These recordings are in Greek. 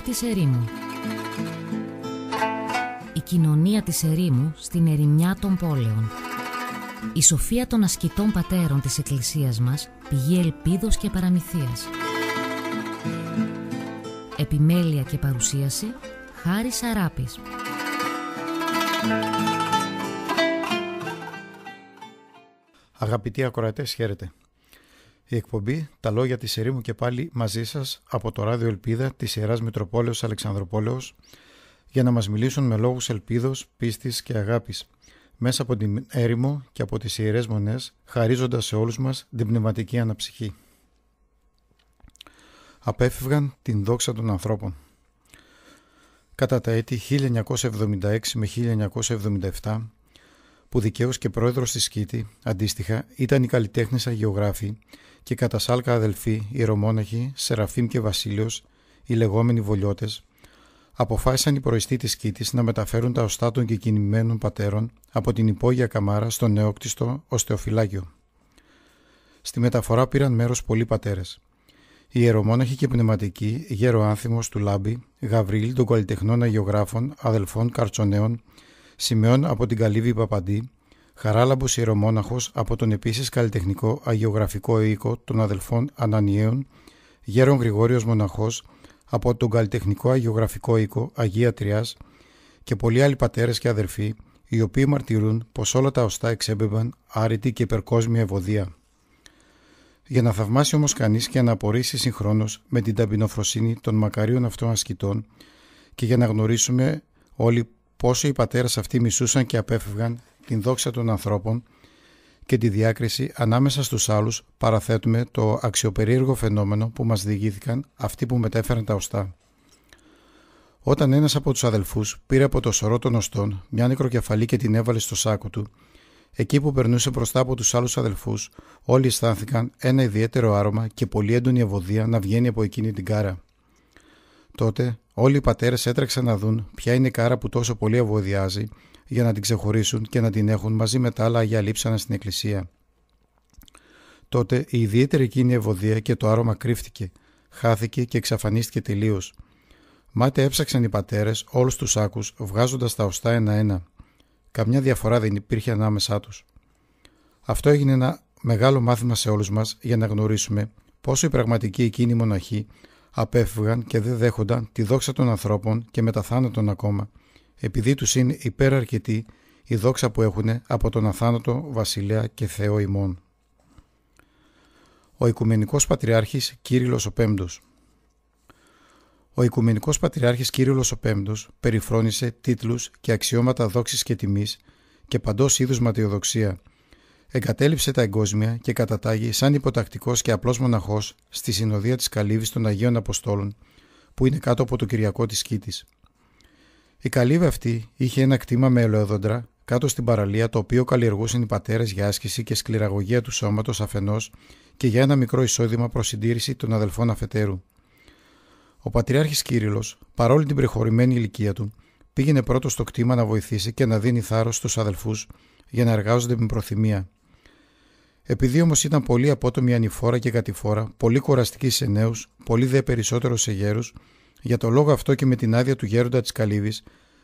κοινωνία της ερήμου. Η κοινωνία της ερήμου στην ερημιά των πόλεων. Η σοφία των ασκητών πατέρων της εκκλησίας μας πηγή ελπίδος και παραμυθίας. Επιμέλεια και παρουσίαση Χάρη Σαράπης. Αγαπητοί ακροατές, χαίρετε. Η εκπομπή «Τα λόγια της ερήμου» και πάλι μαζί σας από το ράδιο Ελπίδα της Ιεράς Μητροπόλεως Αλεξανδροπόλεως για να μας μιλήσουν με λόγους ελπίδος, πίστης και αγάπης μέσα από την έρημο και από τις Ιερές Μονές χαρίζοντας σε όλους μας την πνευματική αναψυχή. Απέφευγαν την δόξα των ανθρώπων. Κατά τα έτη 1976 με 1977 που δικαίως και πρόεδρος της Σκήτη, αντίστοιχα, ήταν οι καλλιτέχνε Αγιογράφοι και κατά σάλκα αδελφοί, ιερομόναχοι, Σεραφείμ και Βασίλειος, οι λεγόμενοι Βολιώτες, αποφάσισαν οι προϊστοί της Σκήτης να μεταφέρουν τα οστά των και κινημένων πατέρων από την υπόγεια Καμάρα στο νεόκτιστο Οστεοφυλάκιο. Στη μεταφορά πήραν μέρος πολλοί πατέρες. Οι ιερομόναχοι και πνευματικοί, γέρο άνθιμος του Λάμπη, Γαβρίλ των καλλιτεχνών Αγιογράφων, αδελφών Καρτσονέων, Σημειών από την Καλύβη Παπαντή, Χαράλαμπος Ιερομόναχος από τον επίσης καλλιτεχνικό αγιογραφικό οίκο των αδελφών Ανανιέων, Γέρον Γρηγόριος Μοναχός από τον καλλιτεχνικό αγιογραφικό οίκο Αγία τρία και πολλοί άλλοι πατέρες και αδερφοί, οι οποίοι μαρτυρούν πως όλα τα οστά εξέμπεμπαν άρρητη και υπερκόσμια ευωδία. Για να θαυμάσει όμως κανείς και να απορρίσει συγχρόνως με την ταπεινοφροσύνη των μακαρίων αυτών ασκητών και για να γνωρίσουμε όλοι πόσο οι πατέρες αυτοί μισούσαν και απέφευγαν την δόξα των ανθρώπων και τη διάκριση ανάμεσα στους άλλους παραθέτουμε το αξιοπερίεργο φαινόμενο που μας διηγήθηκαν αυτοί που μετέφεραν τα οστά. Όταν ένας από τους αδελφούς πήρε από το σωρό των οστών μια νεκροκεφαλή και την έβαλε στο σάκο του, εκεί που περνούσε μπροστά από τους άλλους αδελφούς, όλοι αισθάνθηκαν ένα ιδιαίτερο άρωμα και πολύ έντονη ευωδία να βγαίνει από εκείνη την κάρα. Τότε Όλοι οι πατέρες έτρεξαν να δουν ποια είναι η κάρα που τόσο πολύ ευωδιάζει για να την ξεχωρίσουν και να την έχουν μαζί με τα άλλα Αγία λείψανα στην εκκλησία. Τότε η ιδιαίτερη εκείνη ευωδία και το άρωμα κρύφτηκε, χάθηκε και εξαφανίστηκε τελείως. Μάται έψαξαν οι πατέρες όλους τους άκους, βγάζοντας τα οστά ένα-ένα. Καμιά διαφορά δεν υπήρχε ανάμεσά τους. Αυτό έγινε ένα μεγάλο μάθημα σε όλους μας για να γνωρίσουμε πόσο η πραγματική εκείνη μοναχή απέφευγαν και δεν δέχονταν τη δόξα των ανθρώπων και μετά θάνατον ακόμα, επειδή τους είναι υπεραρκετή η δόξα που έχουν από τον αθάνατο βασιλέα και Θεό ημών. Ο Οικουμενικός Πατριάρχης Κύριλλος ο Ο Οικουμενικός Πατριάρχης Κύριλλος ο περιφρόνησε τίτλους και αξιώματα δόξης και τιμής και παντός είδους ματιοδοξία – εγκατέλειψε τα εγκόσμια και κατατάγει σαν υποτακτικός και απλός μοναχός στη συνοδεία της Καλύβης των Αγίων Αποστόλων, που είναι κάτω από το Κυριακό της Κήτη. Η καλύβη αυτή είχε ένα κτήμα με ελαιόδοντρα κάτω στην παραλία το οποίο καλλιεργούσαν οι πατέρες για άσκηση και σκληραγωγία του σώματος αφενός και για ένα μικρό εισόδημα προς συντήρηση των αδελφών αφετέρου. Ο Πατριάρχης Κύριλο, παρόλη την προχωρημένη ηλικία του, πήγαινε πρώτος στο κτήμα να βοηθήσει και να δίνει θάρρος στους αδελφούς για να εργάζονται με προθυμία. Επειδή όμως ήταν πολύ απότομη ανηφόρα και κατηφόρα, πολύ κουραστική σε νέους, πολύ δε περισσότερο σε γέρους, για το λόγο αυτό και με την άδεια του γέροντα της Καλύβης,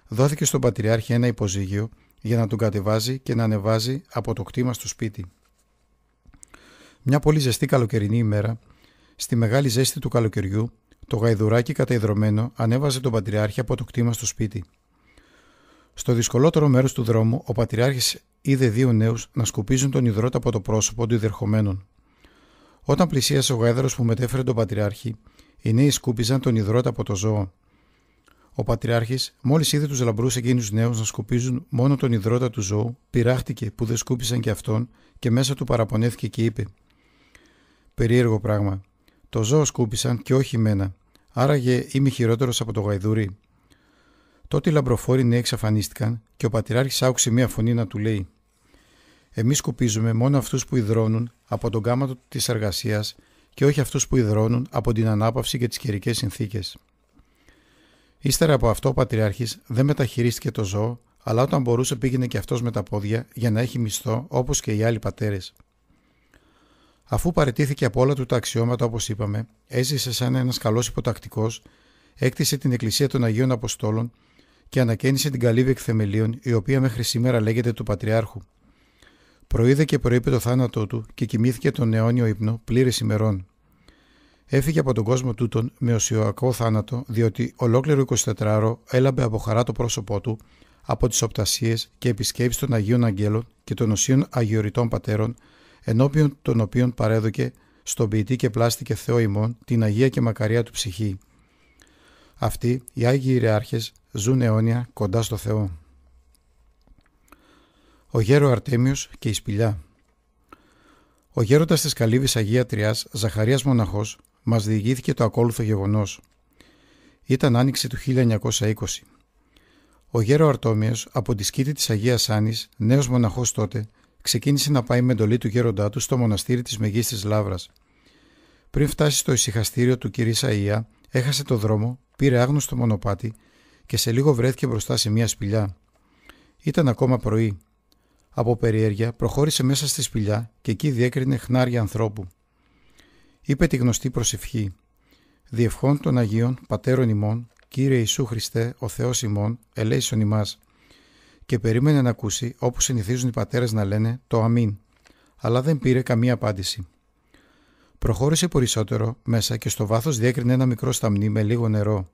δόθηκε στον Πατριάρχη ένα υποζύγιο για να τον κατεβάζει και να ανεβάζει από το κτήμα στο σπίτι. Μια πολύ ζεστή καλοκαιρινή ημέρα, στη μεγάλη ζέστη του καλοκαιριού, το γαϊδουράκι καταϊδρωμένο ανέβαζε τον Πατριάρχη από το κτήμα στο σπίτι. Στο δυσκολότερο μέρος του δρόμου, ο Πατριάρχης είδε δύο νέους να σκουπίζουν τον υδρότα από το πρόσωπο του ιδερχομένων. Όταν πλησίασε ο γάιδαρο που μετέφερε τον Πατριάρχη, οι νέοι σκούπιζαν τον υδρότα από το ζώο. Ο Πατριάρχης, μόλις είδε τους λαμπρούς εκείνους νέους να σκουπίζουν μόνο τον υδρότα του ζώου, πειράχτηκε που δεν σκούπισαν και αυτόν και μέσα του παραπονέθηκε και είπε: Περίεργο πράγμα. Το ζώο σκούπισαν και όχι μένα, Άραγε είμαι χειρότερος από το γαϊδουρί. Τότε οι λαμπροφόροι νέοι εξαφανίστηκαν και ο Πατριάρχης άκουσε μία φωνή να του λέει: εμείς σκοπίζουμε μόνο αυτούς που υδρώνουν από τον κάματο της εργασίας και όχι αυτούς που υδρώνουν από την ανάπαυση και τις καιρικές συνθήκες. Ύστερα από αυτό ο Πατριάρχης δεν μεταχειρίστηκε το ζώο, αλλά όταν μπορούσε πήγαινε και αυτός με τα πόδια για να έχει μισθό όπως και οι άλλοι πατέρες. Αφού παραιτήθηκε από όλα του τα αξιώματα όπως είπαμε, έζησε σαν ένας καλός υποτακτικός, έκτισε την Εκκλησία των Αγίων Αποστόλων και ανακαίνισε την καλύβη εκθεμελίων η οποία μέχρι σήμερα λέγεται του Πατριάρχου Προείδε και προείπε το θάνατό του και κοιμήθηκε τον αιώνιο ύπνο πλήρης ημερών. Έφυγε από τον κόσμο τούτον με οσιωακο θανατο θάνατο, διότι ολόκληρο 24ωρο έλαμπε από χαρά το πρόσωπό του, από τις οπτασίες και επισκέψεις των Αγίων Αγγέλων και των Οσίων Αγιοριτών Πατέρων, ενώπιον των οποίων παρέδωκε στον ποιητή και πλάστηκε Θεό ημών την Αγία και Μακαρία του ψυχή. Αυτοί, οι Άγιοι ιεράρχες ζουν αιώνια κοντά στο Θεό. Ο γέρο Αρτέμιος και η σπηλιά. Ο γέροντας της Καλύβης Αγία Τριάς, Ζαχαρίας Μοναχός, μας διηγήθηκε το ακόλουθο γεγονός. Ήταν άνοιξη του 1920. Ο γέρο Αρτόμιος, από τη σκήτη της Αγίας Άνη, νέος μοναχός τότε, ξεκίνησε να πάει με εντολή του γέροντά του στο μοναστήρι της Μεγίστης Λάβρας. Πριν φτάσει στο ησυχαστήριο του κυρίς Αΐα, έχασε το δρόμο, πήρε άγνωστο μονοπάτι και σε λίγο βρέθηκε μπροστά σε μια σπηλιά. Ήταν ακόμα πρωί, από περιέργεια προχώρησε μέσα στη σπηλιά και εκεί διέκρινε χνάρια ανθρώπου. Είπε τη γνωστή προσευχή «Διευχών των Αγίων Πατέρων ημών, Κύριε Ιησού Χριστέ, ο Θεός ημών, ελέησον ημάς» και περίμενε να ακούσει όπως συνηθίζουν οι πατέρες να λένε το «Αμήν», αλλά δεν πήρε καμία απάντηση. Προχώρησε περισσότερο μέσα και στο βάθος διέκρινε ένα μικρό σταμνί με λίγο νερό.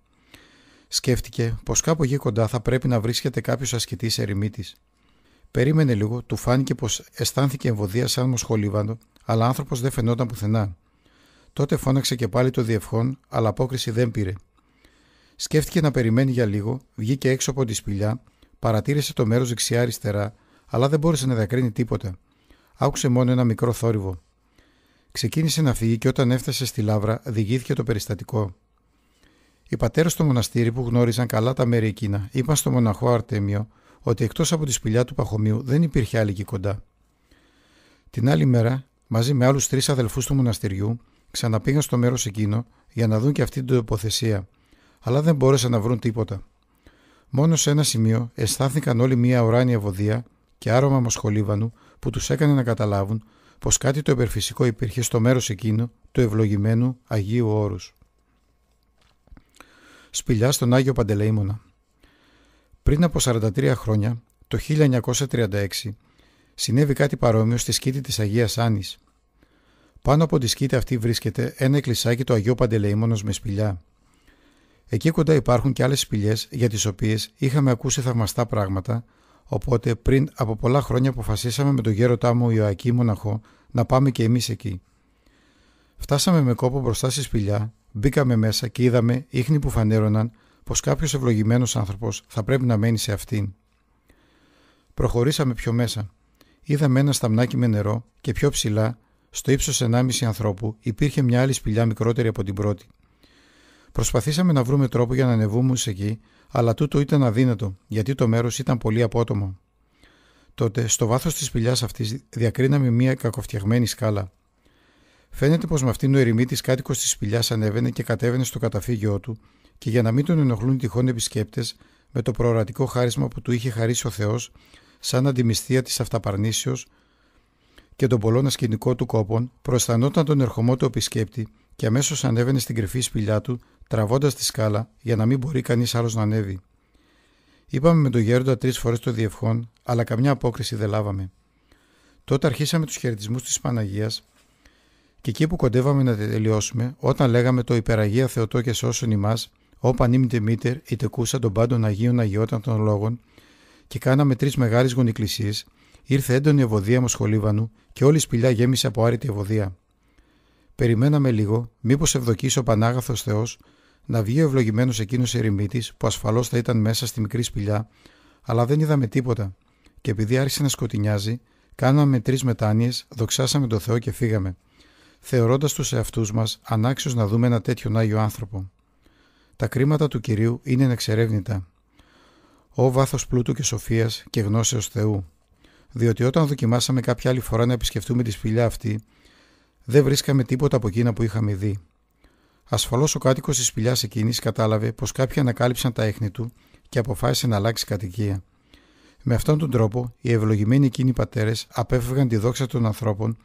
Σκέφτηκε πως κάπου εκεί κοντά θα πρέπει να βρίσκεται κάποιος ασκητής ερημίτης. Περίμενε λίγο, του φάνηκε πως αισθάνθηκε εμβοδία σαν μοσχολίβαντο, αλλά άνθρωπος δεν φαινόταν πουθενά. Τότε φώναξε και πάλι το διευχόν, αλλά απόκριση δεν πήρε. Σκέφτηκε να περιμένει για λίγο, βγήκε έξω από τη σπηλιά, παρατήρησε το μέρος δεξιά-αριστερά, αλλά δεν μπόρεσε να διακρίνει τίποτα. Άκουσε μόνο ένα μικρό θόρυβο. Ξεκίνησε να φύγει και όταν έφτασε στη Λαύρα, διηγήθηκε το περιστατικό. Οι πατέρες στο μοναστήρι που γνώριζαν καλά τα μέρη εκείνα είπαν στο μοναχό Αρτέμιο ότι εκτός από τη σπηλιά του παχομίου δεν υπήρχε άλλη εκεί κοντά. Την άλλη μέρα, μαζί με άλλους τρεις αδελφούς του μοναστηριού, ξαναπήγαν στο μέρος εκείνο για να δουν και αυτή την τοποθεσία, αλλά δεν μπόρεσαν να βρουν τίποτα. Μόνο σε ένα σημείο αισθάνθηκαν όλοι μία ουράνια βοδία και άρωμα μοσχολίβανου που τους έκανε να καταλάβουν πως κάτι το υπερφυσικό υπήρχε στο μέρος εκείνο του ευλογημένου Αγίου Όρους. Σπηλιά στον Άγιο Παντελεήμονα. Πριν από 43 χρόνια, το 1936, συνέβη κάτι παρόμοιο στη σκήτη της Αγίας Άνης. Πάνω από τη σκήτη αυτή βρίσκεται ένα εκκλησάκι του Αγίου Παντελεήμονος με σπηλιά. Εκεί κοντά υπάρχουν και άλλες σπηλιές για τις οποίες είχαμε ακούσει θαυμαστά πράγματα, οπότε πριν από πολλά χρόνια αποφασίσαμε με τον γέροτά μου Ιωακή Μοναχό να πάμε και εμείς εκεί. Φτάσαμε με κόπο μπροστά στη σπηλιά, μπήκαμε μέσα και είδαμε ίχνη που φανέρωναν πως κάποιος ευλογημένος άνθρωπος θα πρέπει να μένει σε αυτήν. Προχωρήσαμε πιο μέσα. Είδαμε ένα σταμνάκι με νερό και πιο ψηλά, στο ύψος 1,5 ανθρώπου, υπήρχε μια άλλη σπηλιά μικρότερη από την πρώτη. Προσπαθήσαμε να βρούμε τρόπο για να ανεβούμε εκεί, αλλά τούτο ήταν αδύνατο, γιατί το μέρος ήταν πολύ απότομο. Τότε, στο βάθος της σπηλιάς αυτής, διακρίναμε μια κακοφτιαγμένη σκάλα. Φαίνεται πως με αυτήν ο ερημίτης κάτοικος της σπηλιάς ανέβαινε και κατέβαινε στο καταφύγιο του, και για να μην τον ενοχλούν τυχόν επισκέπτες με το προορατικό χάρισμα που του είχε χαρίσει ο Θεός, σαν αντιμυστία της αυταπαρνήσεως και τον πολλών σκηνικό του κόπων, προαισθανόταν τον ερχομό του επισκέπτη και αμέσως ανέβαινε στην κρυφή σπηλιά του, τραβώντας τη σκάλα για να μην μπορεί κανείς άλλος να ανέβει. Είπαμε με τον Γέροντα τρεις φορές το διευχόν, αλλά καμιά απόκριση δεν λάβαμε. Τότε αρχίσαμε τους χαιρετισμούς της Παναγίας και εκεί που κοντεύαμε να τελειώσουμε, όταν λέγαμε το Υπεραγία Θεοτό και σώσον ημάς, όπαν ήμ Δημήτερ, η τεκούσα των πάντων Αγίων Αγιώτων των Λόγων, και κάναμε τρεις μεγάλες γονικλησίες, ήρθε έντονη ευωδία χολίβανου και όλη η σπηλιά γέμισε από άρρητη ευωδία. Περιμέναμε λίγο, μήπως ευδοκίσει ο Πανάγαθος Θεός, να βγει ο ευλογημένος εκείνος ερημίτης που ασφαλώς θα ήταν μέσα στη μικρή σπηλιά, αλλά δεν είδαμε τίποτα. Και επειδή άρχισε να σκοτεινιάζει, κάναμε τρεις μετάνοιες, δοξάσαμε τον Θεό και φύγαμε, θεωρώντας τους εαυτούς μας ανάξιους να δούμε ένα τέτοιον άγιο άνθρωπο. Τα κρίματα του Κυρίου είναι εξερεύνητα. Ω βάθος πλούτου και σοφίας και γνώσεως Θεού. Διότι όταν δοκιμάσαμε κάποια άλλη φορά να επισκεφτούμε τη σπηλιά αυτή, δεν βρίσκαμε τίποτα από εκείνα που είχαμε δει. Ασφαλώς ο κάτοικος της σπηλιάς εκείνης κατάλαβε πως κάποιοι ανακάλυψαν τα έχνη του και αποφάσισε να αλλάξει κατοικία. Με αυτόν τον τρόπο, οι ευλογημένοι εκείνοι πατέρες απέφευγαν τη δόξα των ανθρώπων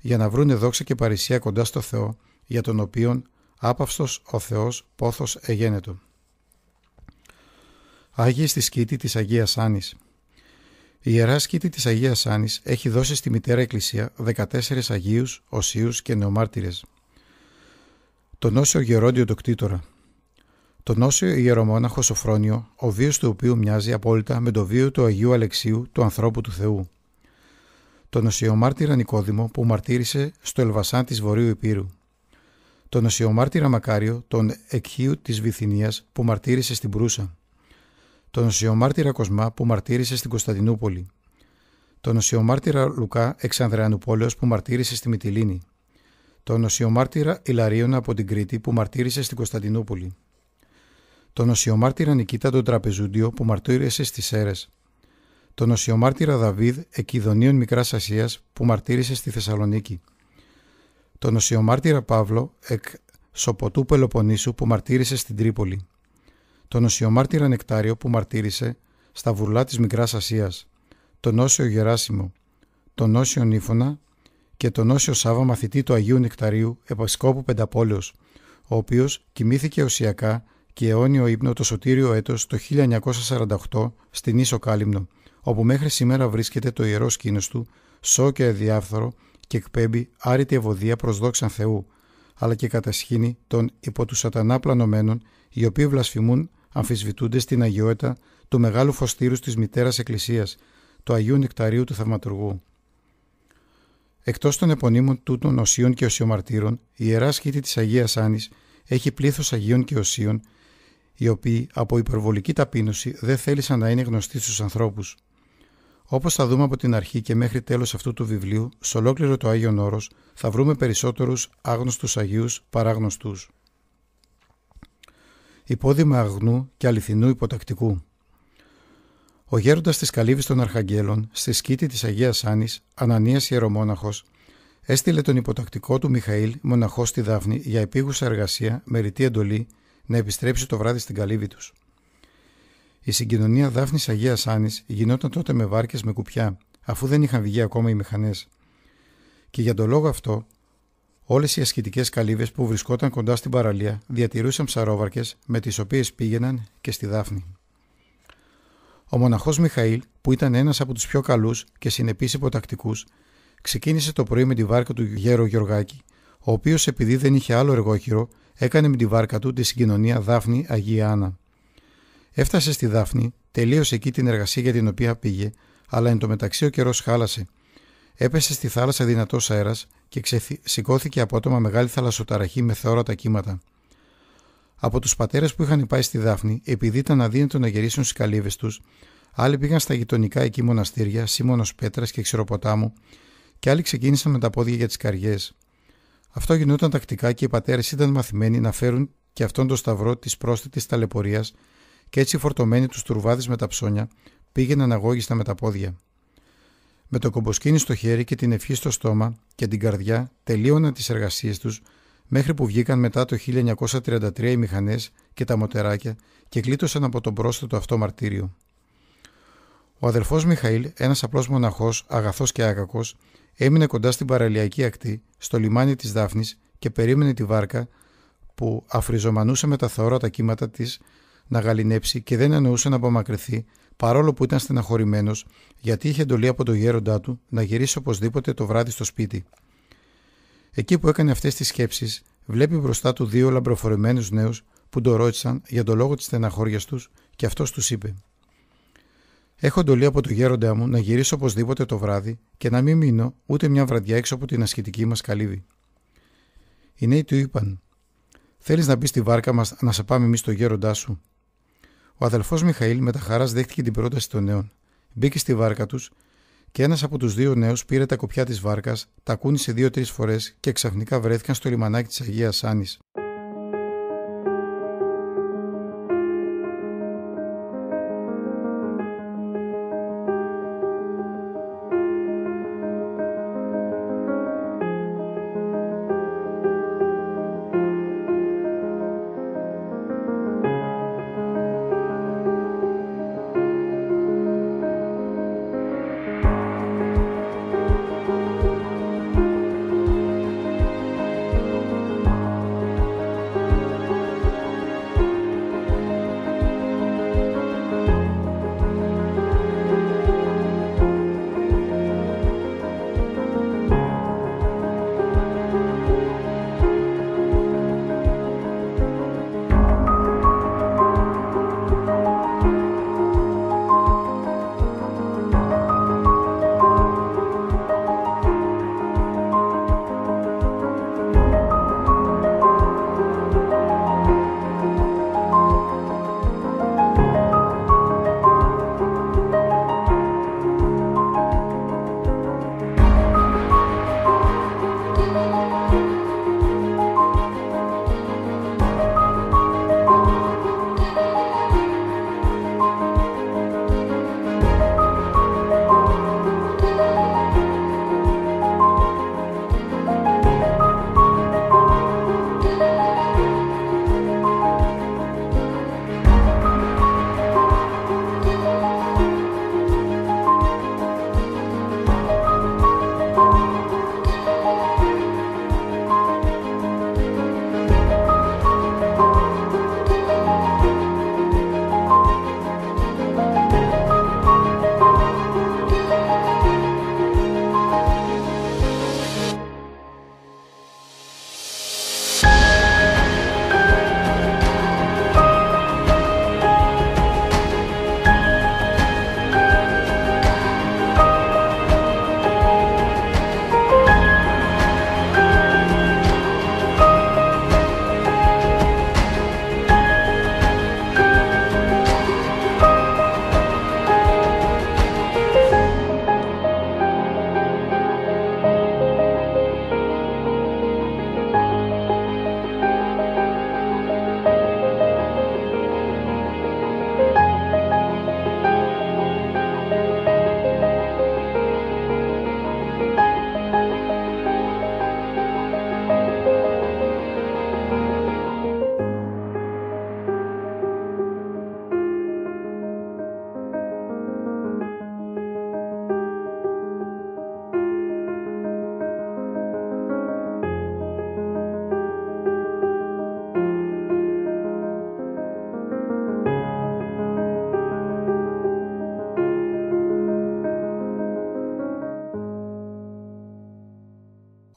για να βρούνε δόξα και παρησία κοντά στο Θεό, για τον οποίο άπαυστος ο Θεός πόθος εγένετο. Άγιε στη σκήτη της Αγίας Άνης Η Ιερά Σκήτη της Αγίας Άνης έχει δώσει στη Μητέρα Εκκλησία 14 Αγίους, Οσίους και Νεομάρτυρες. Τον Όσιο Γερόντιο Κτήτορα Τον Όσιο Ιερομόναχος Σοφρόνιο, ο βίος του οποίου μοιάζει απόλυτα με το βίο του Αγίου Αλεξίου, του ανθρώπου του Θεού. Τον Οσιομάρτυρα Νικόδημο που μαρτύρησε στο Ελβασάν της Βορείου Υπήρου τον οσιομάρτυρα Μακάριο, τον εκχείου της Βυθινίας που μαρτύρησε στην Προύσα, τον οσιομάρτυρα Κοσμά που μαρτύρησε στην Κωνσταντινούπολη, τον οσιομάρτυρα Λουκά εξ που μαρτύρησε στη Μυτιλίνη, τον οσιομάρτυρα Ιλαρίων από την Κρήτη που μαρτύρησε στην Κωνσταντινούπολη, τον οσιομάρτυρα Νικήτα τον Τραπεζούντιο που μαρτύρησε στις Σέρες, τον οσιομάρτυρα Δαβίδ εκειδονίων Μικράς Ασίας που μαρτύρησε στη Θεσσαλονίκη, τον οσιομάρτυρα Παύλο εκ Σοποτού Πελοποννήσου που μαρτύρησε στην Τρίπολη, τον οσιομάρτυρα Νεκτάριο που μαρτύρησε στα βουρλά της Μικράς Ασίας, τον Όσιο Γεράσιμο, τον Όσιο Νίφωνα και τον Όσιο Σάβα μαθητή του Αγίου Νεκταρίου Επασκόπου Πενταπόλεως, ο οποίος κοιμήθηκε ουσιακά και αιώνιο ύπνο το σωτήριο έτος το 1948 στην Ίσο Κάλυμνο, όπου μέχρι σήμερα βρίσκεται το ιερό σκήνος του, σώ και αδιάφθορο, και εκπέμπει άρρητη ευωδία προς δόξαν Θεού, αλλά και κατασχήνει των υπό του σατανά πλανωμένων, οι οποίοι βλασφημούν αμφισβητούνται στην αγιότητα του μεγάλου φωστήρους της μητέρας Εκκλησίας, του Αγίου Νεκταρίου του Θαυματουργού. Εκτός των επωνύμων τούτων οσίων και οσιομαρτύρων, η Ιερά Σχήτη της Αγίας Άνης έχει πλήθος Αγίων και Οσίων, οι οποίοι από υπερβολική ταπείνωση δεν θέλησαν να είναι γνωστοί στους ανθρώπους. Όπως θα δούμε από την αρχή και μέχρι τέλος αυτού του βιβλίου, σε ολόκληρο το Άγιον Όρος θα βρούμε περισσότερους άγνωστους Αγίους παρά γνωστού. Υπόδημα αγνού και αληθινού υποτακτικού. Ο γέροντας της Καλύβης των Αρχαγγέλων, στη σκήτη της Αγίας Άνη, Ανανίας Ιερομόναχος, έστειλε τον υποτακτικό του Μιχαήλ, μοναχός στη Δάφνη, για επίγουσα εργασία, με ρητή εντολή, να επιστρέψει το βράδυ στην Καλύβη τους. Η συγκοινωνία Δάφνης Αγίας Άνη γινόταν τότε με βάρκες με κουπιά, αφού δεν είχαν βγει ακόμα οι μηχανές. Και για τον λόγο αυτό, όλες οι ασχητικές καλύβες που βρισκόταν κοντά στην παραλία διατηρούσαν ψαρόβαρκες με τις οποίες πήγαιναν και στη Δάφνη. Ο μοναχός Μιχαήλ, που ήταν ένας από τους πιο καλούς και συνεπείς υποτακτικούς, ξεκίνησε το πρωί με τη βάρκα του γέρο Γεωργάκη ο οποίος, επειδή δεν είχε άλλο εργόχειρο, έκανε με τη βάρκα του τη συγκοινωνία Δάφνη Αγία Άννα. Έφτασε στη Δάφνη, τελείωσε εκεί την εργασία για την οποία πήγε, αλλά εν μεταξύ ο καιρός χάλασε. Έπεσε στη θάλασσα δυνατός αέρας και σηκώθηκε απότομα μεγάλη θαλασσοταραχή με θεόρατα κύματα. Από τους πατέρες που είχαν πάει στη Δάφνη, επειδή ήταν αδύνατο να γυρίσουν στις καλύβες τους, άλλοι πήγαν στα γειτονικά εκεί μοναστήρια, Σίμωνος Πέτρας και Ξηροποτάμου, και άλλοι ξεκίνησαν με τα πόδια για τις καριές. Αυτό γινόταν τακτικά και οι πατέρες ήταν μαθημένοι να φέρουν και αυτόν τον σταυρό της πρόσθετης ταλαιπωρίας και έτσι φορτωμένοι του τουρβάδε με τα ψώνια πήγαιναν αγώγιστα με τα πόδια. Με το κομποσκίνη στο χέρι και την ευχή στο στόμα και την καρδιά τελείωναν τις εργασίες τους μέχρι που βγήκαν μετά το 1933 οι μηχανές και τα μοτεράκια και κλείτωσαν από τον πρόσθετο αυτό μαρτύριο. Ο αδερφό Μιχαήλ, ένας απλός μοναχός, αγαθός και άκακο, έμεινε κοντά στην παραλιακή ακτή, στο λιμάνι της Δάφνης και περίμενε τη βάρκα που αφριζομανούσε με τα θεόρατα κύματα της να γαλινέψει και δεν εννοούσε να απομακρυνθεί, παρόλο που ήταν στεναχωρημένος, γιατί είχε εντολή από τον γέροντά του να γυρίσει οπωσδήποτε το βράδυ στο σπίτι. Εκεί που έκανε αυτές τις σκέψεις, βλέπει μπροστά του δύο λαμπροφορεμένους νέους που τον ρώτησαν για τον λόγο της στεναχώριας τους και αυτός τους είπε. Έχω εντολή από τον γέροντά μου να γυρίσω οπωσδήποτε το βράδυ και να μην μείνω ούτε μια βραδιά έξω από την ασχητική μας καλύβη. Οι νέοι του είπαν: Θέλεις να μπεις στη βάρκα μας να σε πάμε εμείς στο γέροντά σου. Ο αδελφός Μιχαήλ με τα χαράς δέχτηκε την πρόταση των νέων. Μπήκε στη βάρκα τους και ένας από τους δύο νέους πήρε τα κοπιά της βάρκας, τα κούνησε δύο-τρει φορές και ξαφνικά βρέθηκαν στο λιμανάκι της Αγίας Άνη.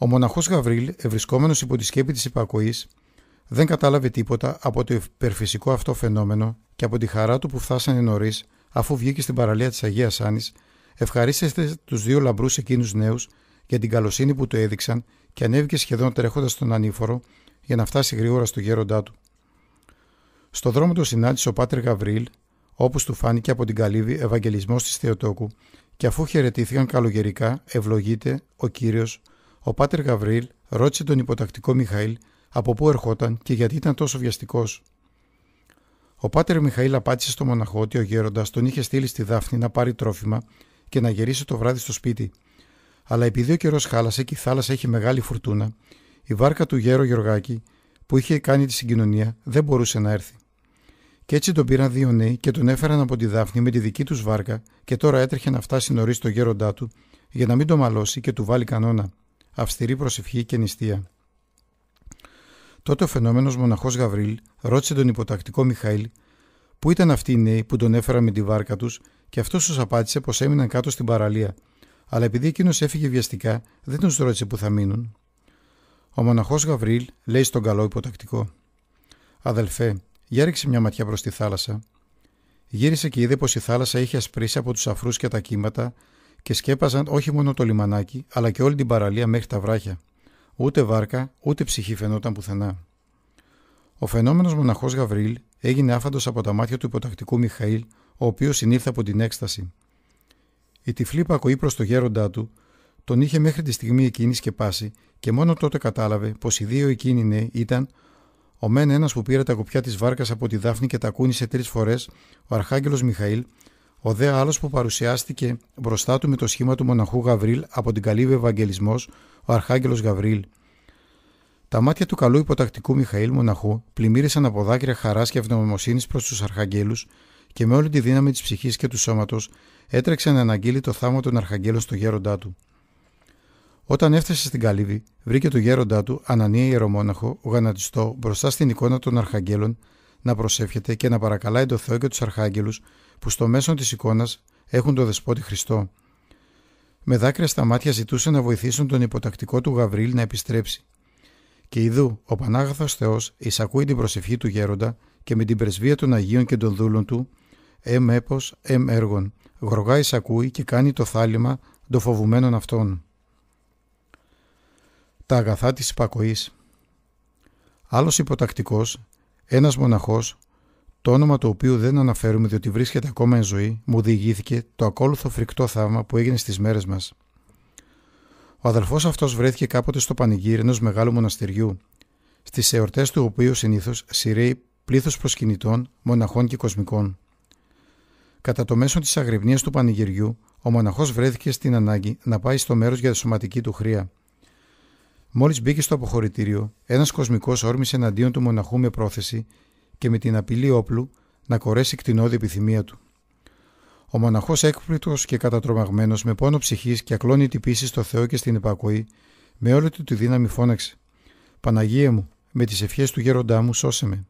Ο μοναχός Γαβρίλ, ευρισκόμενος υπό τη σκέπη της υπακοής, δεν κατάλαβε τίποτα από το υπερφυσικό αυτό φαινόμενο και από τη χαρά του που φτάσανε νωρίς, αφού βγήκε στην παραλία της Αγίας Άννης, ευχαρίστησε τους δύο λαμπρούς εκείνους νέους για την καλοσύνη που του έδειξαν και ανέβηκε σχεδόν τρέχοντας στον ανήφορο για να φτάσει γρήγορα στο γέροντά του. Στο δρόμο του συνάντησε ο Πάτερ Γαβρίλ, όπως του φάνηκε από την καλύβη Ευαγγελισμός της Θεοτόκου, και αφού χαιρετήθηκαν καλογερικά, ευλογείται ο κύριος ο Πάτερ Γαβρίλ ρώτησε τον υποτακτικό Μιχαήλ από πού ερχόταν και γιατί ήταν τόσο βιαστικός. Ο Πάτερ Μιχαήλ απάντησε στο μοναχό ότι ο γέροντας τον είχε στείλει στη Δάφνη να πάρει τρόφιμα και να γυρίσει το βράδυ στο σπίτι. Αλλά επειδή ο καιρός χάλασε και η θάλασσα είχε μεγάλη φουρτούνα, η βάρκα του γέρο Γεωργάκη που είχε κάνει τη συγκοινωνία δεν μπορούσε να έρθει. Και έτσι τον πήραν δύο νέοι και τον έφεραν από τη Δάφνη με τη δική τους βάρκα και τώρα έτρεχε να φτάσει νωρίς στο γέροντά του για να μην το μαλώσει και του βάλει κανόνα αυστηρή προσευχή και νηστεία. Τότε ο φαινόμενος μοναχός Γαβρίλ ρώτησε τον υποτακτικό Μιχαήλ, Πού ήταν αυτοί οι νέοι που τον έφεραν με τη βάρκα τους, και αυτός τους απάντησε πως έμειναν κάτω στην παραλία. Αλλά επειδή εκείνος έφυγε βιαστικά, δεν τους ρώτησε που θα μείνουν. Ο μοναχός Γαβρίλ λέει στον καλό υποτακτικό: Αδελφέ, για μια ματιά προς τη θάλασσα. Γύρισε και είδε πως η θάλασσα είχε ασπρίσει από τους αφρούς και τα κύματα, και σκέπαζαν όχι μόνο το λιμανάκι, αλλά και όλη την παραλία μέχρι τα βράχια. Ούτε βάρκα, ούτε ψυχή φαινόταν πουθενά. Ο φαινόμενος μοναχός Γαβρίλ έγινε άφαντος από τα μάτια του υποτακτικού Μιχαήλ, ο οποίος συνήλθε από την έκσταση. Η τυφλή πακοή προς το γέροντά του τον είχε μέχρι τη στιγμή εκείνης σκεπάσει και μόνο τότε κατάλαβε πως οι δύο εκείνοι νέοι ήταν ο μεν ένας που πήρε τα κοπιά της βάρκας από τη Δάφνη και τα κούνησε τρεις φορές, ο Αρχάγγελος Μιχαήλ, ο δε άλλος που παρουσιάστηκε μπροστά του με το σχήμα του μοναχού Γαβρίλ από την καλύβη Ευαγγελισμός, ο Αρχάγγελος Γαβρίλ. Τα μάτια του καλού υποτακτικού Μιχαήλ Μοναχού πλημμύρισαν από δάκρυα χαράς και ευγνωμοσύνης προς τους Αρχαγγέλους και με όλη τη δύναμη της ψυχής και του σώματος έτρεξε να αναγγείλει το θάμα των Αρχαγγέλων στο γέροντά του. Όταν έφτασε στην καλύβη, βρήκε το γέροντά του, Ανανία Ιερομόναχο, γανατιστό, μπροστά στην εικόνα των Αρχαγγέλων, να προσεύχεται και να παρακαλάει το Θεό και τους Αρχάγγελους που στο μέσο της εικόνας έχουν τον δεσπότη Χριστό. Με δάκρυα στα μάτια ζητούσε να βοηθήσουν τον υποτακτικό του Γαβρίλ να επιστρέψει. Και ειδού ο Πανάγαθος Θεός εισακούει την προσευχή του γέροντα και με την πρεσβεία των Αγίων και των δούλων του «Εμ έπος, εμ έργων», γοργά εισακούει και κάνει το θάλημα των φοβουμένων αυτών. Τα αγαθά της Άλλος υποτακτικός, ένας μοναχός, το όνομα το οποίο δεν αναφέρουμε διότι βρίσκεται ακόμα εν ζωή μου διηγήθηκε το ακόλουθο φρικτό θαύμα που έγινε στις μέρες μας. Ο αδελφός αυτός βρέθηκε κάποτε στο πανηγύρι ενός μεγάλου μοναστηριού, στις εορτές του οποίου συνήθως σειραίει πλήθος προσκυνητών, μοναχών και κοσμικών. Κατά το μέσο της αγρυπνίας του πανηγυριού, ο μοναχός βρέθηκε στην ανάγκη να πάει στο μέρος για τη σωματική του χρία. Μόλις μπήκε στο αποχωρητήριο, ένας κοσμικός όρμησε εναντίον του μοναχού με πρόθεση και με την απειλή όπλου να κορέσει κτηνόδη επιθυμία του. Ο μοναχός, έκπληκτο και κατατρομαγμένος με πόνο ψυχής και ακλόνητη πίση στο Θεό και στην υπακοή, με όλη του τη δύναμη φώναξε «Παναγία μου, με τις ευχές του γέροντά μου σώσε με».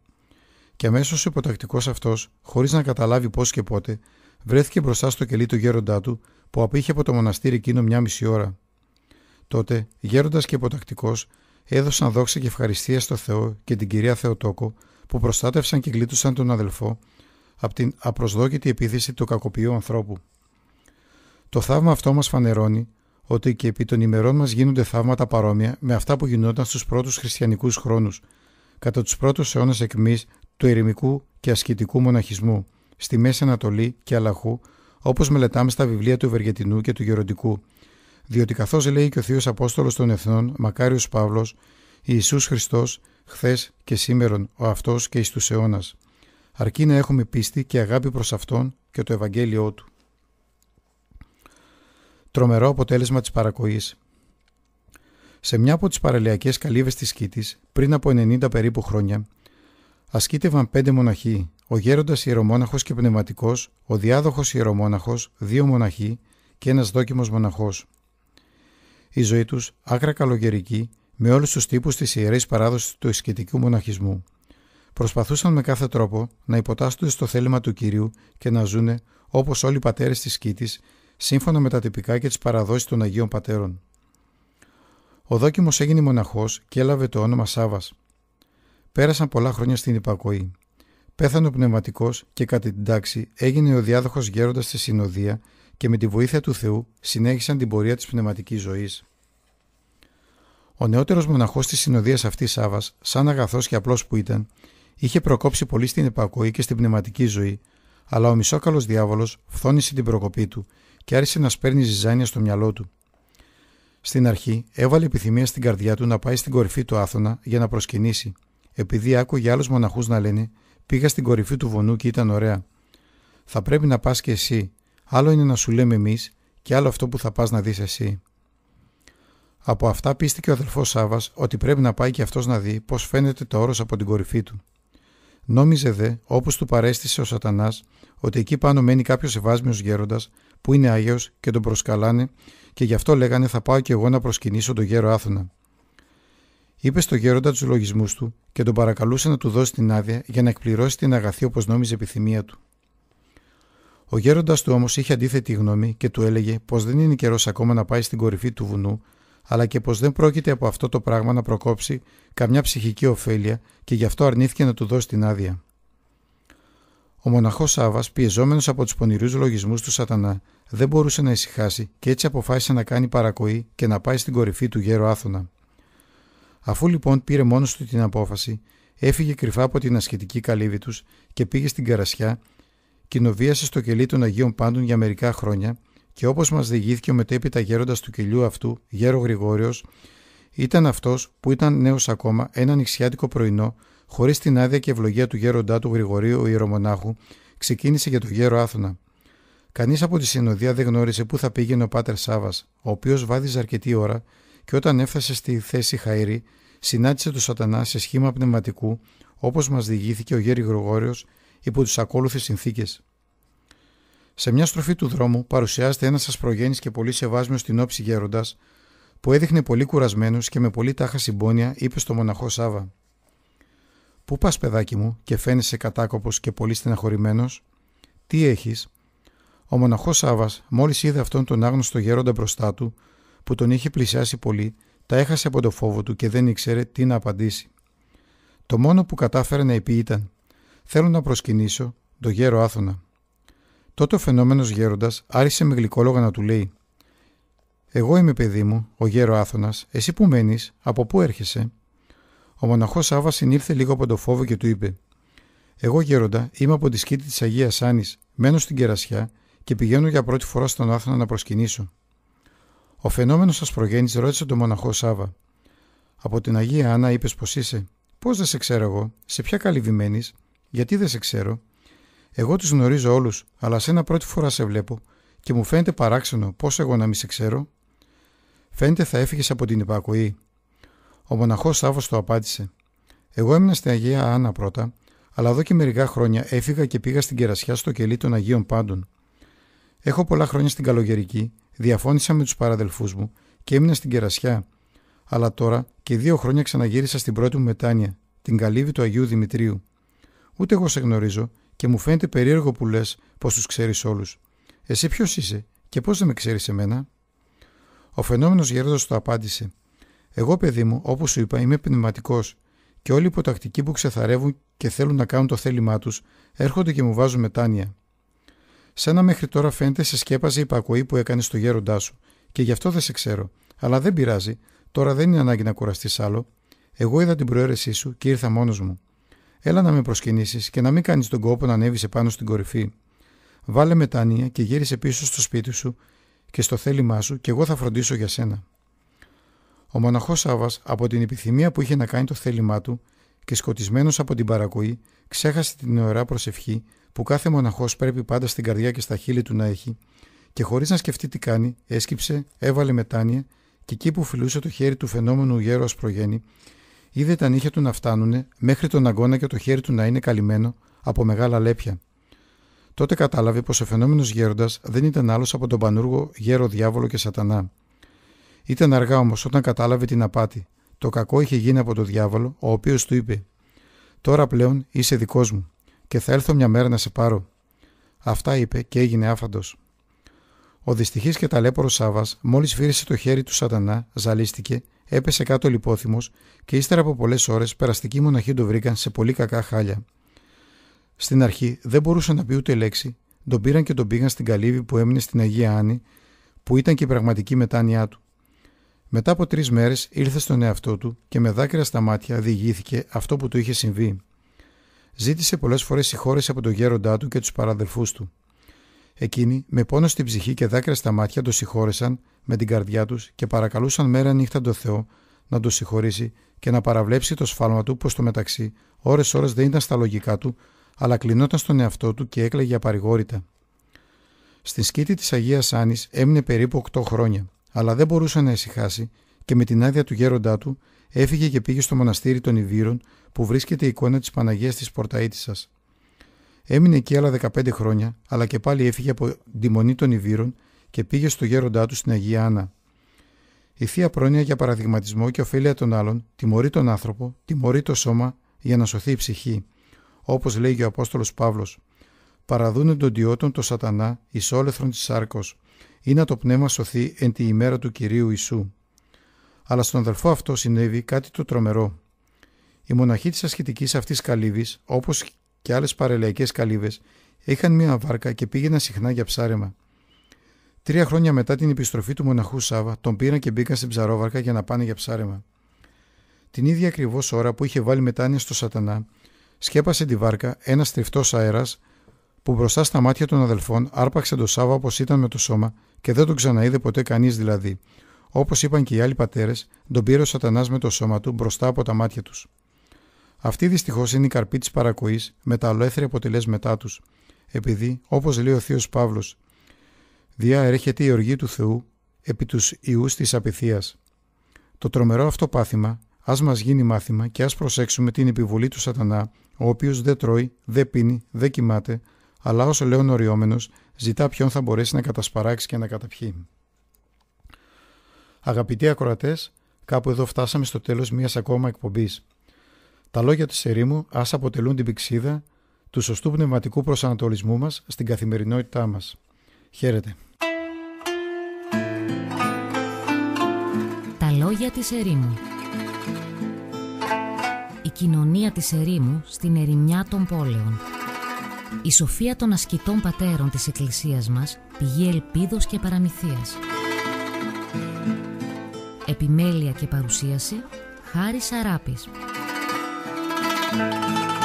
Και αμέσως ο υποτακτικός αυτός, χωρίς να καταλάβει πώς και πότε, βρέθηκε μπροστά στο κελί του γέροντά του που απήχε από το μοναστήρι εκείνο μια μισή ώρα. Τότε, γέροντας και υποτακτικός, έδωσαν δόξα και ευχαριστία στο Θεό και την Κυρία Θεοτόκο που προστάτευσαν και γλίτωσαν τον αδελφό από την απροσδόκητη επίθεση του κακοποιού ανθρώπου. Το θαύμα αυτό μας φανερώνει ότι και επί των ημερών μας γίνονται θαύματα παρόμοια με αυτά που γινόταν στους πρώτους χριστιανικούς χρόνους, κατά τους πρώτους αιώνες εκμής του ερημικού και ασκητικού μοναχισμού, στη Μέση Ανατολή και Αλαχού, όπως μελετάμε στα βιβλία του Βεργετινού και του Γεροντικού, διότι καθώς λέει και ο Θείος Απόστολος των Εθνών, Μακάριος Παύλος, Ιησούς Χριστός χθες και σήμερον, ο αυτός και εις τους αιώνας. Αρκεί να έχουμε πίστη και αγάπη προς αυτόν και το Ευαγγέλιο του. Τρομερό αποτέλεσμα της παρακοής. Σε μια από τις παραλιακές καλύβες της Κήτη, πριν από 90 περίπου χρόνια, ασκήτευαν πέντε μοναχοί, ο γέροντας ιερομόναχος και πνευματικός, ο διάδοχος ιερομόναχος, δύο μοναχοί και ένας δόκιμος μοναχός. Η ζωή τους, άκρα καλογερική, με όλους τους τύπους της ιερής παράδοσης του ισχυτικού μοναχισμού. Προσπαθούσαν με κάθε τρόπο να υποτάσσονται στο θέλημα του κυρίου και να ζούνε, όπως όλοι οι πατέρες της Σκήτης, σύμφωνα με τα τυπικά και τις παραδόσεις των Αγίων Πατέρων. Ο δόκιμος έγινε μοναχός και έλαβε το όνομα Σάβας. Πέρασαν πολλά χρόνια στην υπακοή. Πέθανε ο πνευματικός και κατά την τάξη έγινε ο διάδοχος γέροντας στη Συνοδεία και με τη βοήθεια του Θεού συνέχισαν την πορεία της πνευματικής ζωής. Ο νεότερος μοναχός της συνοδείας αυτής Σάβας, σαν αγαθός και απλός που ήταν, είχε προκόψει πολύ στην επακοή και στην πνευματική ζωή, αλλά ο μισόκαλος διάβολος φθόνησε την προκοπή του και άρχισε να σπέρνει ζυζάνια στο μυαλό του. Στην αρχή έβαλε επιθυμία στην καρδιά του να πάει στην κορυφή του Άθωνα για να προσκυνήσει, επειδή άκουγε άλλους μοναχούς να λένε: Πήγα στην κορυφή του βουνού και ήταν ωραία. Θα πρέπει να πας και εσύ. Άλλο είναι να σου λέμε εμείς, και άλλο αυτό που θα πας να δεις εσύ. Από αυτά πίστηκε ο αδελφός Σάβας ότι πρέπει να πάει και αυτός να δει πώς φαίνεται το όρος από την κορυφή του. Νόμιζε δε, όπως του παρέστησε ο Σατανάς, ότι εκεί πάνω μένει κάποιος ευάσμιος γέροντας που είναι Άγιος και τον προσκαλάνε, και γι' αυτό λέγανε θα πάω και εγώ να προσκυνήσω τον γέρο Άθωνα. Είπε στο γέροντα τους λογισμούς του και τον παρακαλούσε να του δώσει την άδεια για να εκπληρώσει την αγαθή όπως νόμιζε επιθυμία του. Ο γέροντας του όμως είχε αντίθετη γνώμη και του έλεγε πως δεν είναι καιρός ακόμα να πάει στην κορυφή του βουνού, αλλά και πως δεν πρόκειται από αυτό το πράγμα να προκόψει καμιά ψυχική ωφέλεια και γι' αυτό αρνήθηκε να του δώσει την άδεια. Ο μοναχός Σάβας, πιεζόμενος από τους πονηρούς λογισμούς του Σατανά, δεν μπορούσε να ησυχάσει και έτσι αποφάσισε να κάνει παρακοή και να πάει στην κορυφή του γέρο Άθωνα. Αφού λοιπόν πήρε μόνος του την απόφαση, έφυγε κρυφά από την ασχετική καλύβη τους και πήγε στην Καρασιά, κοινοβίασε στο κελί των Αγίων Πάντων για μερικά χρόνια και όπως μας διηγήθηκε ο μετέπειτα γέροντας του κελιού αυτού, γέρο Γρηγόριος, ήταν αυτός που ήταν νέος ακόμα ένα νησιάτικο πρωινό, χωρίς την άδεια και ευλογία του γέροντά του Γρηγορίου Ιερομονάχου, ξεκίνησε για το γέρο Άθωνα. Κανείς από τη συνοδεία δεν γνώρισε πού θα πήγαινε ο πάτερ Σάβας, ο οποίος βάδιζε αρκετή ώρα και όταν έφτασε στη θέση Χαϊρή, συνάντησε του Σατανά σε σχήμα πνευματικού, όπως μας διηγήθηκε ο γέρο Γρηγόριος, υπό του ακόλουθες συνθήκες. Σε μια στροφή του δρόμου παρουσιάζεται ένας ασπρογέννη και πολύ σεβάσμιος στην όψη γέροντας, που έδειχνε πολύ κουρασμένος και με πολύ τάχα συμπόνια, είπε στο μοναχό Σάβα: Πού πας, παιδάκι μου, και φαίνεσαι κατάκοπος και πολύ στεναχωρημένος, τι έχεις. Ο μοναχός Σάβας, μόλις είδε αυτόν τον άγνωστο γέροντα μπροστά του, που τον είχε πλησιάσει πολύ, τα έχασε από το φόβο του και δεν ήξερε τι να απαντήσει. Το μόνο που κατάφερε να είπε ήταν: Θέλω να προσκυνήσω τον γέρο Άθωνα. Τότε ο φαινόμενος γέροντας άρχισε με γλυκόλογα να του λέει: Εγώ είμαι παιδί μου, ο γέρο Άθωνας, εσύ που μένεις, από πού έρχεσαι. Ο μοναχός Σάβα συνήλθε λίγο από το φόβο και του είπε: Εγώ γέροντα είμαι από τη σκήτη της Αγίας Άνης, μένω στην κερασιά και πηγαίνω για πρώτη φορά στον Άθωνα να προσκυνήσω. Ο φαινόμενος σας προγέννη ρώτησε τον μοναχό Σάβα: Από την Αγία Άννα είπες πως είσαι. Πώς δεν σε ξέρω εγώ, σε ποια καλυβημένη, γιατί δεν σε ξέρω. Εγώ τους γνωρίζω όλους, αλλά σένα ένα πρώτη φορά σε βλέπω και μου φαίνεται παράξενο πώς εγώ να μη σε ξέρω. Φαίνεται θα έφυγες από την υπακοή. Ο μοναχός Σάβο το απάντησε. Εγώ έμεινα στην Αγία Άννα πρώτα, αλλά εδώ και μερικά χρόνια έφυγα και πήγα στην κερασιά στο κελί των Αγίων Πάντων. Έχω πολλά χρόνια στην καλογερική, διαφώνησα με τους παραδελφούς μου και έμεινα στην κερασιά. Αλλά τώρα και δύο χρόνια ξαναγύρισα στην πρώτη μου μετάνια, την καλύβη του Αγίου Δημητρίου. Ούτε εγώ σε γνωρίζω και μου φαίνεται περίεργο που λες πως τους ξέρεις όλους. Εσύ ποιος είσαι και πώς δεν με ξέρεις εμένα. Ο φαινόμενος γέροντας του απάντησε: Εγώ, παιδί μου, όπως σου είπα, είμαι πνευματικός και όλοι οι υποτακτικοί που ξεθαρεύουν και θέλουν να κάνουν το θέλημά τους έρχονται και μου βάζουν μετάνοια. Σένα να μέχρι τώρα φαίνεται σε σκέπαζε η υπακοή που έκανε στο γέροντά σου και γι' αυτό δεν σε ξέρω. Αλλά δεν πειράζει, τώρα δεν είναι ανάγκη να κουραστείς άλλο. Εγώ είδα την προαίρεσή σου και ήρθα μόνος μου. Έλα να με προσκυνήσεις και να μην κάνεις τον κόπο να ανέβεις πάνω στην κορυφή. Βάλε μετάνοια και γύρισε πίσω στο σπίτι σου και στο θέλημά σου και εγώ θα φροντίσω για σένα. Ο μοναχός Σάβας από την επιθυμία που είχε να κάνει το θέλημά του και σκοτισμένος από την παρακοή ξέχασε την ωραία προσευχή που κάθε μοναχός πρέπει πάντα στην καρδιά και στα χείλη του να έχει και χωρίς να σκεφτεί τι κάνει έσκυψε, έβαλε μετάνοια και εκεί που φιλούσε το χέρι του φαινόμενου γέρος Ασπρογέννη Είδε τα νύχια του να φτάνουν μέχρι τον αγκώνα και το χέρι του να είναι καλυμμένο από μεγάλα λέπια. Τότε κατάλαβε πως ο φαινόμενος γέροντας δεν ήταν άλλος από τον πανούργο γέρο διάβολο και σατανά. Ήταν αργά όμως όταν κατάλαβε την απάτη. Το κακό είχε γίνει από τον διάβολο, ο οποίος του είπε: Τώρα πλέον είσαι δικός μου και θα έλθω μια μέρα να σε πάρω. Αυτά είπε και έγινε άφαντος. Ο δυστυχής και ταλέπορος Σάβα, μόλις φύρισε το χέρι του Σατανά, ζαλίστηκε, έπεσε κάτω λιπόθυμος και ύστερα από πολλές ώρες περαστικοί μοναχοί τον βρήκαν σε πολύ κακά χάλια. Στην αρχή δεν μπορούσε να πει ούτε λέξη, τον πήραν και τον πήγαν στην καλύβη που έμεινε στην Αγία Άννη, που ήταν και η πραγματική μετάνοιά του. Μετά από τρεις μέρες ήρθε στον εαυτό του και με δάκρυα στα μάτια διηγήθηκε αυτό που του είχε συμβεί. Ζήτησε πολλές φορές συγχώρεση από τον γέροντά του και τους παραδελφού του. Εκείνοι, με πόνος στην ψυχή και δάκρυα στα μάτια, το συγχώρεσαν με την καρδιά τους και παρακαλούσαν μέρα νύχτα τον Θεό να το συγχωρήσει και να παραβλέψει το σφάλμα του, πως το μεταξύ ώρε-ώρε δεν ήταν στα λογικά του, αλλά κλεινόταν στον εαυτό του και έκλαιγε απαρηγόρητα. Στην σκήτη της Αγίας Άνης έμεινε περίπου 8 χρόνια, αλλά δεν μπορούσε να ησυχάσει και με την άδεια του γέροντά του έφυγε και πήγε στο μοναστήρι των Ιβύρων που βρίσκεται η εικόνα της Παναγίας της Πορταίτησα. Έμεινε εκεί άλλα 15 χρόνια, αλλά και πάλι έφυγε από τη μονή των Ιβύρων και πήγε στο γέροντά του στην Αγία Άννα. Η θεία πρόνοια για παραδειγματισμό και ωφέλεια των άλλων τιμωρεί τον άνθρωπο, τιμωρεί το σώμα για να σωθεί η ψυχή. Όπως λέγει ο Απόστολος Παύλος, παραδούνε τον διότον το σατανά όλεθρον της σάρκος, ή να το πνεύμα σωθεί εν τη ημέρα του κυρίου Ισού. Αλλά στον αδελφό αυτό συνέβη κάτι το τρομερό. Η μοναχή της ασχητική αυτής καλύβης, όπως και άλλες παρελαϊκέ καλύβες είχαν μία βάρκα και πήγαιναν συχνά για ψάρεμα. Τρία χρόνια μετά την επιστροφή του μοναχού Σάβα, τον πήραν και μπήκαν στην ψαρόβαρκα για να πάνε για ψάρεμα. Την ίδια ακριβώς ώρα που είχε βάλει μετάνοια στο Σατανά, σκέπασε τη βάρκα ένας τριφτός αέρας που μπροστά στα μάτια των αδελφών άρπαξε τον Σάβα όπως ήταν με το σώμα και δεν τον ξαναείδε ποτέ κανείς δηλαδή. Όπως είπαν και οι άλλοι πατέρες, τον πήρε ο Σατανάς με το σώμα του μπροστά από τα μάτια τους. Αυτή δυστυχώς είναι η καρπή της παρακοής με τα αλόεθρια αποτελέσματά τους, επειδή, όπως λέει ο Θεό Παύλο, διαέρχεται η οργή του Θεού επί τους ιούς της απειθία. Το τρομερό αυτό πάθημα ας μας γίνει μάθημα και ας προσέξουμε την επιβολή του Σατανά, ο οποίος δεν τρώει, δεν πίνει, δεν κοιμάται, αλλά όσο λέων οριόμενος, ζητά ποιον θα μπορέσει να κατασπαράξει και να καταπιεί. Αγαπητοί ακροατές, κάπου εδώ φτάσαμε στο τέλος μιας ακόμα εκπομπής. Τα λόγια της ερήμου ας αποτελούν την πηξίδα του σωστού πνευματικού προσανατολισμού μας στην καθημερινότητά μας. Χαίρετε. Τα λόγια της ερήμου Η κοινωνία της ερήμου στην ερημιά των πόλεων. Η σοφία των ασκητών πατέρων της Εκκλησίας μας πηγή ελπίδος και παραμυθίας. Επιμέλεια και παρουσίαση Χάρης Σαράπης. Música